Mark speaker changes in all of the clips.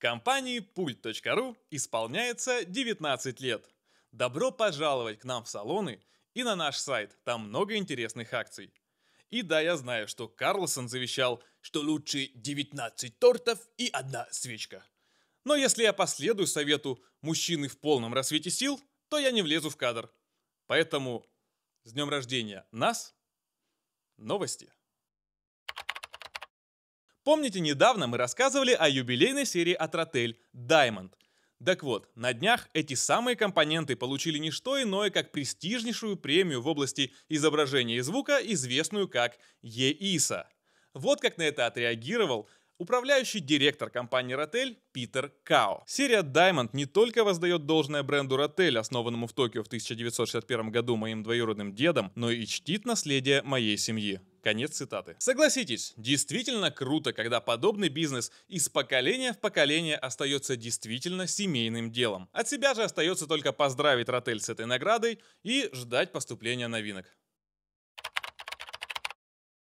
Speaker 1: Компании Пульт.ру исполняется 19 лет. Добро пожаловать к нам в салоны и на наш сайт, там много интересных акций. И да, я знаю, что Карлсон завещал, что лучше 19 тортов и одна свечка. Но если я последую совету мужчины в полном рассвете сил, то я не влезу в кадр. Поэтому с днем рождения нас! Новости! Помните, недавно мы рассказывали о юбилейной серии от Rotel Diamond. Так вот, на днях эти самые компоненты получили не что иное, как престижнейшую премию в области изображения и звука, известную как EISA. Вот как на это отреагировал управляющий директор компании Rotel Питер Као. Серия Diamond не только воздает должное бренду Rotel, основанному в Токио в 1961 году моим двоюродным дедом, но и чтит наследие моей семьи. Конец цитаты. Согласитесь, действительно круто, когда подобный бизнес из поколения в поколение остается действительно семейным делом. От себя же остается только поздравить Ротель с этой наградой и ждать поступления новинок.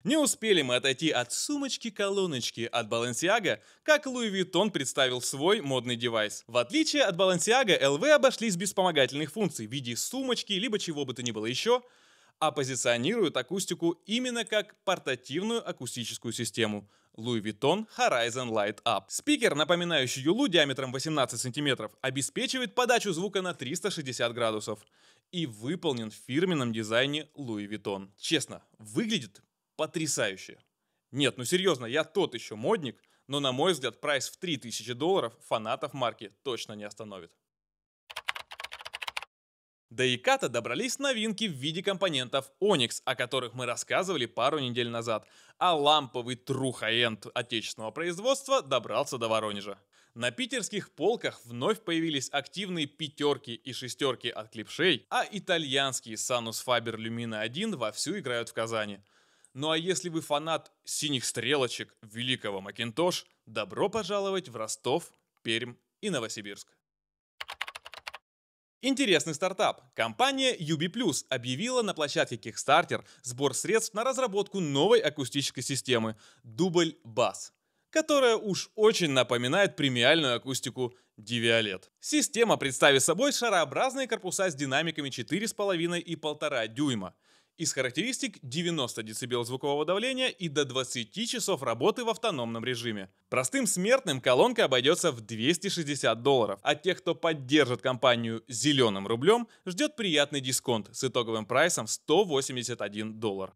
Speaker 1: Не успели мы отойти от сумочки-колоночки от Balenciaga, как Луи Виттон представил свой модный девайс. В отличие от Balenciaga, LV обошлись без вспомогательных функций в виде сумочки либо чего бы то ни было еще, а позиционирует акустику именно как портативную акустическую систему Louis Vuitton Horizon Light Up. Спикер, напоминающий юлу диаметром 18 см, обеспечивает подачу звука на 360 градусов и выполнен в фирменном дизайне Louis Vuitton. Честно, выглядит потрясающе. Нет, ну серьезно, я тот еще модник, но на мой взгляд прайс в 3000 долларов фанатов марки точно не остановит. До Иката добрались новинки в виде компонентов Onyx, о которых мы рассказывали пару недель назад, а ламповый true high отечественного производства добрался до Воронежа. На питерских полках вновь появились активные пятерки и шестерки от клипшей, а итальянские Sanus Faber Lumina 1 вовсю играют в Казани. Ну а если вы фанат синих стрелочек великого Макинтош, добро пожаловать в Ростов, Пермь и Новосибирск. Интересный стартап. Компания UB+, объявила на площадке Kickstarter сбор средств на разработку новой акустической системы Дубль Бас, которая уж очень напоминает премиальную акустику Diviolette. Система представит собой шарообразные корпуса с динамиками 4,5 и 1,5 дюйма. Из характеристик 90 дБ звукового давления и до 20 часов работы в автономном режиме. Простым смертным колонка обойдется в 260 долларов, а тех, кто поддержит компанию зеленым рублем, ждет приятный дисконт с итоговым прайсом 181 доллар.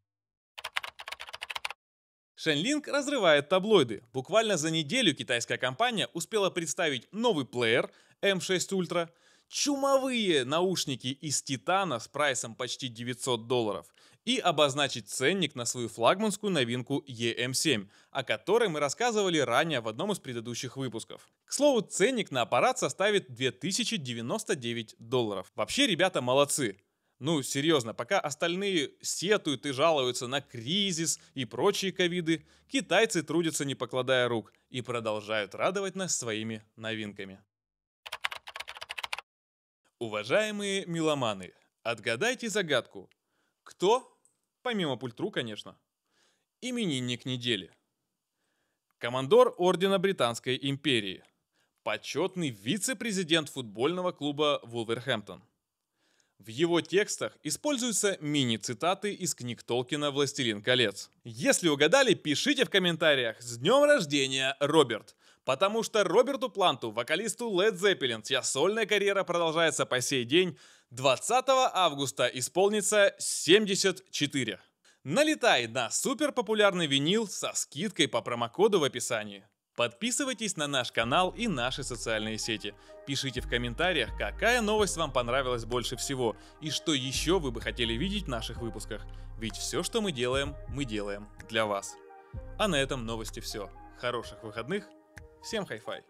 Speaker 1: Шенлинг разрывает таблоиды. Буквально за неделю китайская компания успела представить новый плеер M6 Ultra – чумовые наушники из титана с прайсом почти 900 долларов и обозначить ценник на свою флагманскую новинку EM7, о которой мы рассказывали ранее в одном из предыдущих выпусков. К слову, ценник на аппарат составит 2099 долларов. Вообще, ребята молодцы. Ну, серьезно, пока остальные сетуют и жалуются на кризис и прочие ковиды, китайцы трудятся не покладая рук и продолжают радовать нас своими новинками. Уважаемые меломаны, отгадайте загадку. Кто? Помимо пультру, конечно. Именинник недели. Командор Ордена Британской империи. Почетный вице-президент футбольного клуба Вулверхэмптон. В его текстах используются мини-цитаты из книг Толкина «Властелин колец». Если угадали, пишите в комментариях «С днем рождения, Роберт!» Потому что Роберту Планту, вокалисту Led Zeppelin, чья сольная карьера продолжается по сей день, 20 августа исполнится 74. Налетай на суперпопулярный винил со скидкой по промокоду в описании. Подписывайтесь на наш канал и наши социальные сети. Пишите в комментариях, какая новость вам понравилась больше всего и что еще вы бы хотели видеть в наших выпусках. Ведь все, что мы делаем, мы делаем для вас. А на этом новости все. Хороших выходных Всем хай-фай!